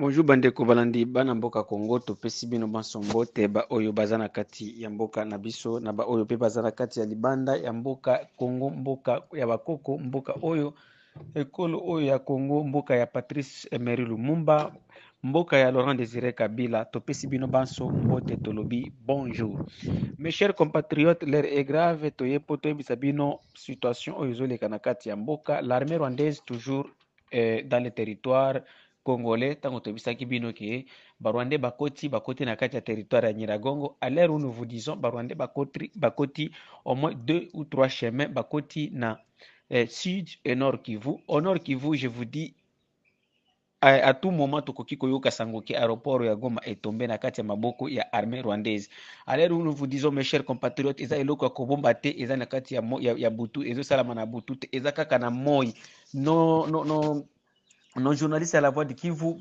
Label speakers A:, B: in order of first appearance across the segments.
A: bonjour bandeko balandi bana mboka congo topesi bino Oyo te baoyo baza na kati ya mboka na biso na baza na kati ya libanda ya mboka congo mboka ya bakoko mboka oyo ekolo oyo ya congo mboka ya patrice emery lumumba mboka ya laurent désiré kabila topesi bino bansombo te tolobi bonjour mes chers compatriotes l'air est grave toye mpo toyebisa bino situation oyo ezoleka na kati ya mboka l'armée rwandaise toujours eh, dans le territoire congolais ntango tobisaki bino ke barwande bakoti bakoti na kati ya territoire ya nyiragongo à l'heure où nous vous disons barwande bakoti, bakoti au moins deux ou trois chemins bakoti na eh, sud et nord kivu au nord kivu je vous dis à tout moment tokoki koyoka sango ke aéroport ya goma etombe na kati ya maboko ya armée rwandaise alere nous vous disons mes chers compatriotes eza eloko ya kobomba te eza na kati ya, ya, ya butu ezosalama na butu te eza kaka moi no, no, no, nos journalistes à la voix de kivu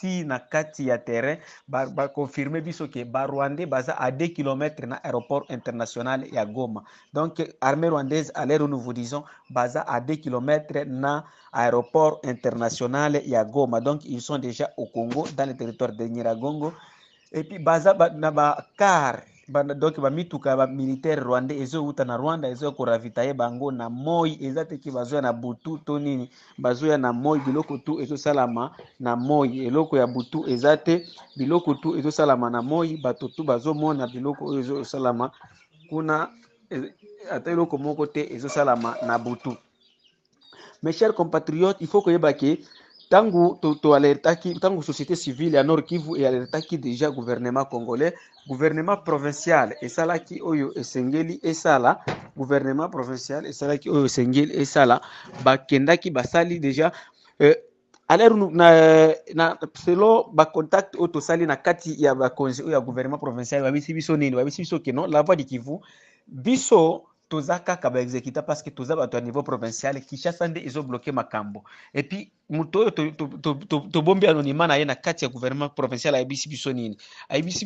A: qui na kati ya terrain va confirmé biso ke Rwanda baza à 2 km na aéroport international ya goma donc armée rwandaise à l'heure nous vous disons baza à 2 km na aéroport international ya goma donc ils sont déjà au congo dans le territoire de nyiragongo et puis baza ba, na banda donc bamituka ya bamilitaire rwandais ezowuta na rwanda ezoya koravitaye bango na moi eza teke bazoya na butu to nini bazoya na moi biloko tu ezosalama na moi eloko ya butu eza te biloko tu ezosalama na moi bato tu bazomona biloko oyo ezosalama kuna e, ata eloko moko te ezosalama na butu mes chers compatriotes il faut koyeba ke tangu to, to tangu société civile ya Nord Kivu qui déjà gouvernement congolais gouvernement provincial esalaki oyo ça esala gouvernement provincial esalaki oyo esengeli esala bakendaki basali déjà euh, alere na, na selo bacontact oyo tosali na kati ya bakonzi oyo ya gouvernement provincial babisi biso nini babisi biso non la voix du Kivu biso toza kaka parce que toza bato niveau provincial kinshasa izo bloqué makambo to to to tobombi to, mana ye na kati ya gouvernement provincial ayebisi biso nini ayebisi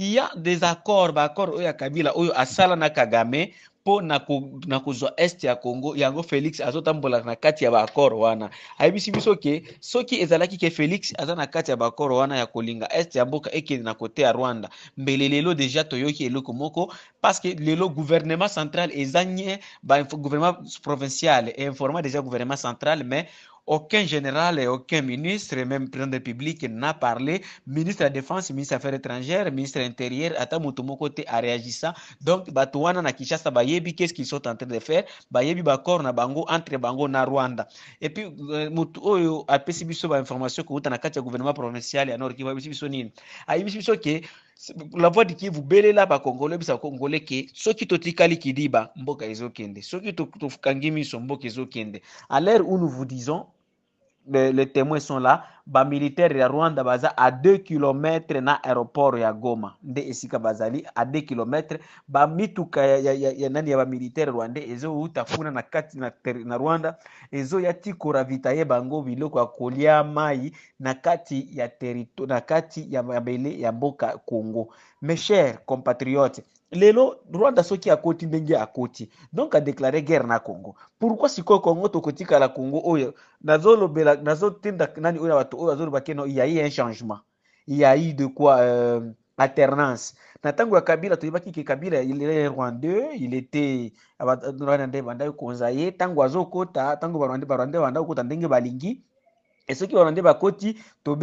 A: Il y a des accords baaccord ya kabila oyo asala na kagame Po na, ku, na kozwa este ya congo yango felix azotambola na kati ya baakore wana ayebisi biso ke soki ezalaki ke felix aza na kati ya wana ya kolinga este ya mboka ekende na kote ya rwanda mbele lelo deja toyoki eloko moko parceke lelo gouvernement central eza nye bagouvernement provincial informa deja gouvernement central mais aucun général et aucun ministre, même président de public, n'a parlé. Ministre de la Défense, ministre des Affaires étrangères, ministre intérieur, Atamutumo côté à ça. Donc, Batouana na Kishasa Bayebi, qu'est-ce qu'ils sont en train de faire? Bayebi Bakor na Bango, entre Bango na Rwanda. Et puis, euh, Mutu Oyo, apesi information que na kati ya gouvernement provincial ya Nord Kivu, qui biso nini? Aïe, biso que la voix de Kivu belela bakongole bisa bakongole ke soki totikali kidiba mboka ezokende soki tokangi miso mboka ezokende à l'heure où nous vous disons les, témoins sont là. bamilitaire ya rwanda baza a 2 kilometre na aeroport ya goma nde esika bazali a 2 kilometre bamituka ya, ya, ya, ya nani ya bamilitaire rwande ezouta kuna na kati na, na rwanda ezoya ti koravitaye bango biloko ya kolia mai na kati ya terito, na kati ya mabele ya mboka congo mes chers lelo rwanda soki akoti ndenge akoti donc adeklare guerre na congo pourkui sikoyo congo tokotikala congo oyo nazolobela nazotinda nani oyo bato il y a eu un changement il y a eu de quoi euh, alternance na ntango ya kabila toyebaki ke kabila il est rwandais il était euh, rwandais banda kokonza ye ntango azokota ntango barwandais barwandais banda kokota ndenge balingi et soki barwandais bakoti to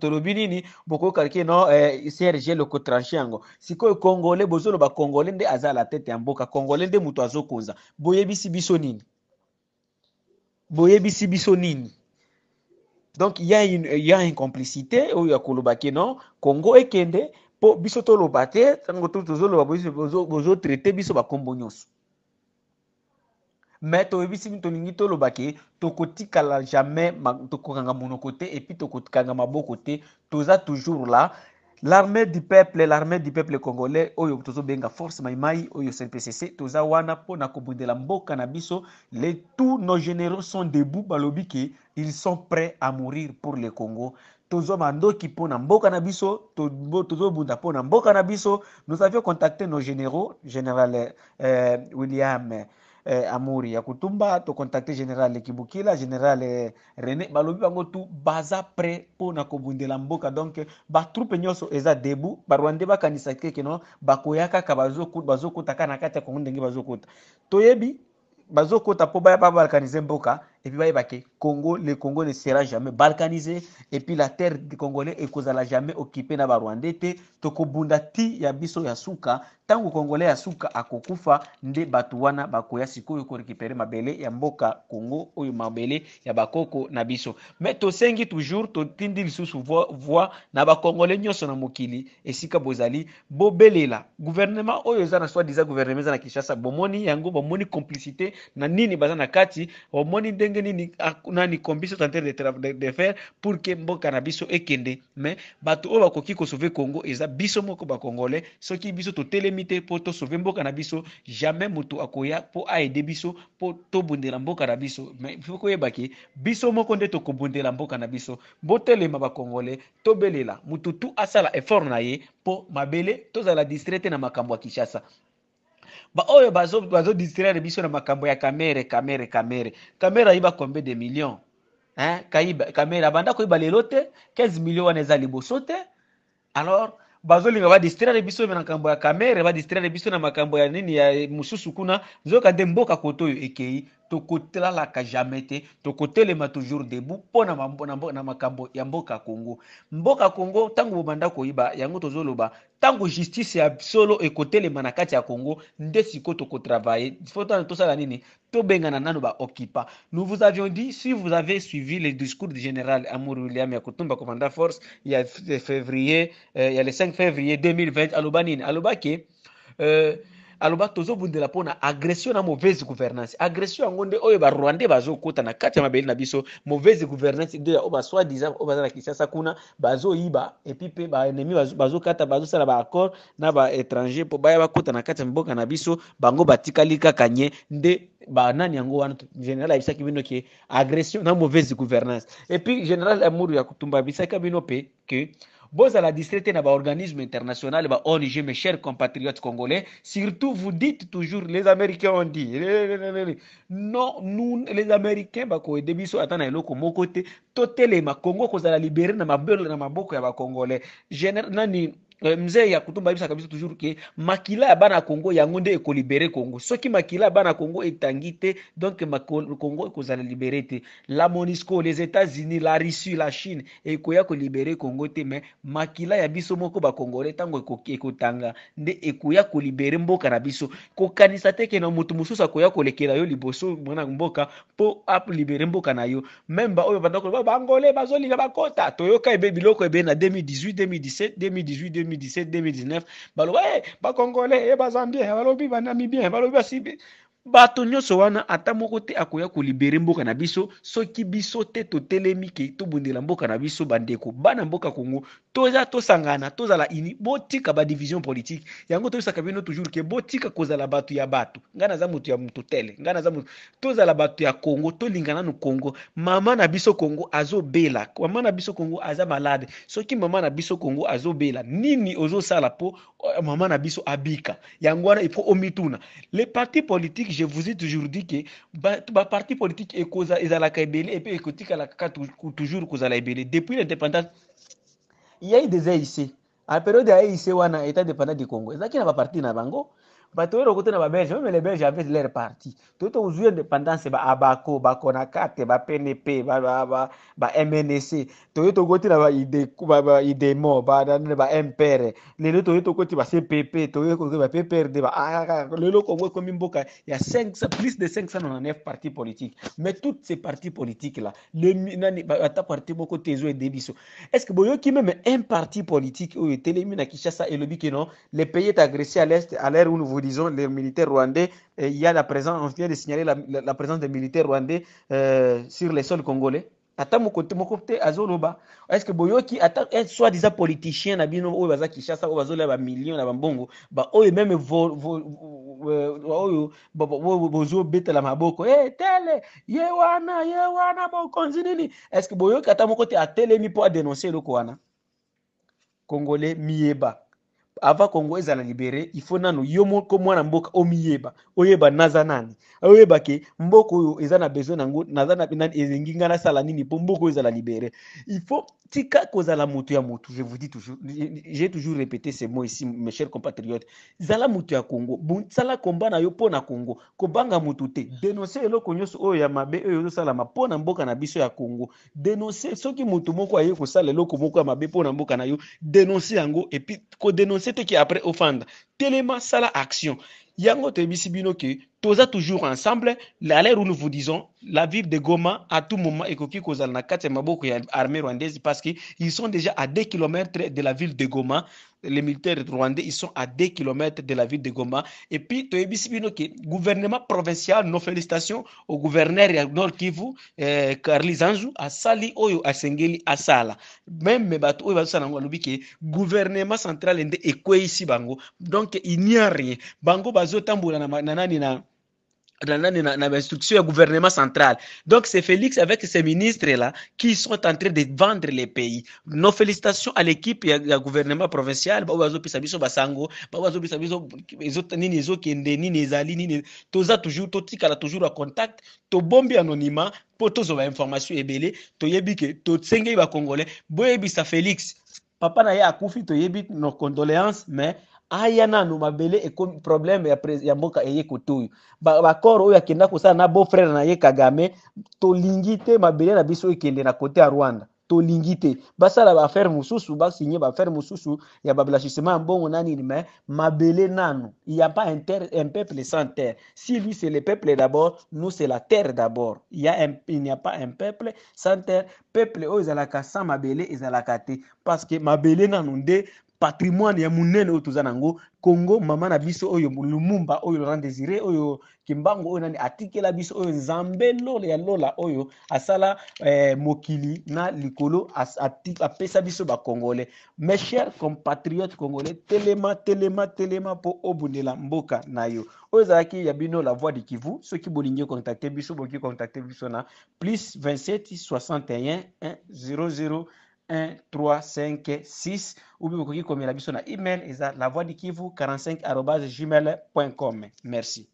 A: tolobi nini bokoyoka kalke no serge eh, lokotranche yango sikoyo congolais bozoloba congolais nde aza la tête ya mboka congolais nde muto azokonza boyebisi biso nini boyebisi biso nini donc il y a une il y a une complicité il y a ke non Congo ekende mpo biso toloba te ntango to tozoloba bozotraite biso bakombo nyonso me toyebisi tolingi toloba ke tokotikala jamais tokokanga monoko te epuis tokokanga maboko te toza toujours là l'armée du peuple l'armée du peuple congolais oyo tozobenga force maimai oyo cpcc toza wana mpona kobundela mboka na biso les tous nos généraux sont debout balobi ke ils sont prêts à mourir pour le congo tozwa mandoki mpona mboka na biso tozobunda mpona mboka na biso nous avions contacté nos généraux général euh, william eh, amuri ya kutumba tocontacte général kibukila général eh, rené balobi bango tu baza prêt mpona kobundela mboka donc batroupe nyonso eza debu barwande bakanisa keke no bakoya kaka bazokutaka na kati ya kongo ndenge bazokuta toyebi bazokota mpo baya babalkanize mboka et puis bayeba ke congo le congo ne sera jamais balkanisé et puis la terre du congolais ekozala jamais occupé na barwandais te tokobunda ti ya biso ya suka ntango congolais ya suka akokufa nde bato wana bakoya sikoyo korekipere mabele ya mboka congo oyo mabele ya bakoko na biso me tosengi toujours totindi lisusu voi na bacongolais nyonso na mokili esika bozali bobelela guvernema oyo eza na soi diza guvernema eza na kinshasa bomoni yango bomoni complicité na nini baza na kati bomoni ndenge ndenge nini nani kombisa tenter de, de, de faire pour ke mboka na biso ekende mais bato oyo bakoki sauvé congo eza biso moko bakongolais soki biso totelemi pour mpo tosauve mboka na biso jamais moto akoya mpo aede biso mpo tobundela mboka na biso me fo koyebaki biso moko nde tokobundela mboka na biso botelema bakongolais tobelela motu tu asala effort na ye mpo mabele tozala distrait te na makambo ya kinshasa baoyo bazodistraire biso na makambo ya kamere kamere kamere kamere ayiba combien de millions hein? kamere abanda koyiba lelo te 15 million wana eza liboso te alors bazolinga badistraire biso na makambo ya kamere badistraire biso na makambo ya nini ya mosusu kuna nzoyoka nde mboka kote oyo ekei tokotalaka jamais te tokotelema toujours debout mpona na makambo ya mboka congo mboka congo tango bobanda iba yango tozoloba tango justice ya solo kote na manakati ya congo nde sikoyo tokotravaille to sala nini nanu ba baokipa nous vous avions dit si vous avez suivi le discours du général amour william ya kotumba komanda force ya février euh, ya le 5 février 2020 alobanine alobake euh, aloba tozobundela mpona agression na mauvaise gouvernance agression yango nde oyo barwandais bazokota na kati ya mabele na biso mauvaise gouvernance nde oyo basoi disant oyo baza na kinshasa kuna bazoyiba epui mpe baennemi bazokata bazosala baaccord na baétranger mpo baya bakota na kati ya mboka na biso bango batikali kaka nye nde banani yango wana général qui bino ke agression na mauvaise gouvernance Et puis général amour ya kutumba abisaki bino mpe ke l'a distraite na organisme international ONG mes chers compatriotes congolais surtout vous dites toujours les américains ont dit non nous les américains nous ko nous eloko na euh, mzee ya kutumba bisa kabisa toujours ke makila ya bana yangonde yango nde ekolibere Kongo soki makila ya bana Kongo et Tangite, donc Kongo Congo libere te la Monisco les États-Unis la Russie la Chine ko libéré Kongo te mais makila ya biso moko ba Congolais tango ekotanga nde ne kolibere mboka na biso kanisa te ke na ko ya ko lekela yo liboso mwana mboka Po ap mboka na yo même ba oyo bandako ba Angolais ba kota. toyoka ebe biloko ebe na 2018 2017 2018 2018 2017 2019 zambiens, hey, bakongole hey, eh, bazambien balobi banamibien bato nyonso wana ata moko te akoya kolibere mboka na biso soki biso te totelemi ke tobundela mboka na biso bandeko bana mboka kongo toza tosangana tozala ini botika badivision politike yango toyebisaka bino toujours ke botika kozala bato ya bato ngai naza moto ya moto tele ngai naza moto tozala bato ya kongo tolinga nanu kongo mama na biso kongo azobela mama na biso kongo aza malade soki mama na biso kongo azobela nini ozosala mpo mama na biso abika yango wana ifo omituna le parti politique je vous ai toujours dit que le parti politique est cause à la Kaibele et puis écoutez à la toujours à la Depuis l'indépendance, il y a eu des AIC. À la période de AIC, on a été indépendant du Congo. Et qu'il qui n'a pas parti dans Bango, bato oyo okutana babelge meme les belges avec leur parti toyota kozwi indépendance baabako bakonakate bapnp bamnc toye tokotina baidemo bampere lelo toye tokoti bacpp toye tokoti bapprd lelo congo ekomi mboka ya plus de 599 partis politiques. mais toutes ces partis politiques là ata bah, parti moko tezo et ede est ce que Boyo qui même un parti politique ou etelemi na kinshasa elobi ke non le pays est agressé à l'est à l'air où nous disons les militaires rwandais, il y a la présence, on vient de signaler la, présence des militaires rwandais euh, sur les sols congolais. est est que vous boyoki soi-disant politicien na vous baza kishasa vous vous vous vous bambongo vous vous la maboko eh, tele ye wana ye wana est nini que boyoki a tele millions dénoncer le Congolais, miyeba avant congo ezala libere ifo nano yo moko mwana mboka omiyeba oyeba naza nani oyeba ke mboku ezana eza na besoin nango naza na ezengi nini ezala libere faut tika kozala mutu ya mutu, je vous dis toujours j'ai toujours répété ces mots ici mes chers compatriotes zala mutu ya congo sala komba na yo pona congo kobanga motu te denonse eloko nyonso oyo ya mabe oyo na mboka na biso ya congo dénoncer soki motu moko aye kosala eloko moko ya mabe mpo na mboka na yo et yango puis te qui après offendre telema sala action yango toyebisi bino ke toza toujours ensemble à où nous vous disons la ville de Goma à tout moment ekoki kozala na kati et maboko armée rwandaise parce qu'ils sont déjà à 2 km de la ville de Goma les militaires rwandais ils sont à 2 km de la ville de Goma et puis le gouvernement provincial nos félicitations au gouverneur Nord Kivu eh, à à Sali oyo à Sala. même bato oyo bazosala yango alobi que gouvernement central est ici. bango donc il n'y a rien bango bazotambola na l'instruction du gouvernement central. Donc, c'est Félix avec ses ministres-là qui sont en train de vendre les pays. Nos félicitations à l'équipe et au gouvernement provincial. Basango, toujours, toujours en contact, tobombi anonymat mpo tozwa bainformation ebele toyebi ke tosengeli bacongolais boyebisa félix papa na ye akufi toyebi nos condoléances mais aya nanu mabele ekomi probleme ya, a ya mboka eye kotoyo bakor ba oyo akenda kosala na bofrere na ye kagame tolingi te mabele na biso ekende na kote ya rwanda tolingi te basala baaffaire mosusu basinye baaffaire mosusu ya bablachissement ya mbongo nanini me mabele nanu il y a pas un, terre, un peuple sans terre si lui c'est le peuple d'abord nous c'est la terre d'abord il, y a un, il n'y a pas un peuple sans terre peuple oyo ezalaka sans mabele ezalaka te parce que mabele nanu nde patrimoine ya munene oyo toza nango kongo mama na biso oyo lumumba oyo laurent désiré oyo kimbango oyo nani atikela biso oyo nzambe lola ya lola oyo asala eh, mokili na likolo apesa biso bakongole mes chers compatriotes congolais telema telema telema mpo obundela mboka na yo oyo ezalaki ya bino la voix du kivu soki bolingi kokontakte biso bokoki kokontakte biso na plus 27 61 1 00 1, 3, 5, 6. Ou bien vous pouvez commencer à la biseau email. Et la voix de Kivu, 45 Merci.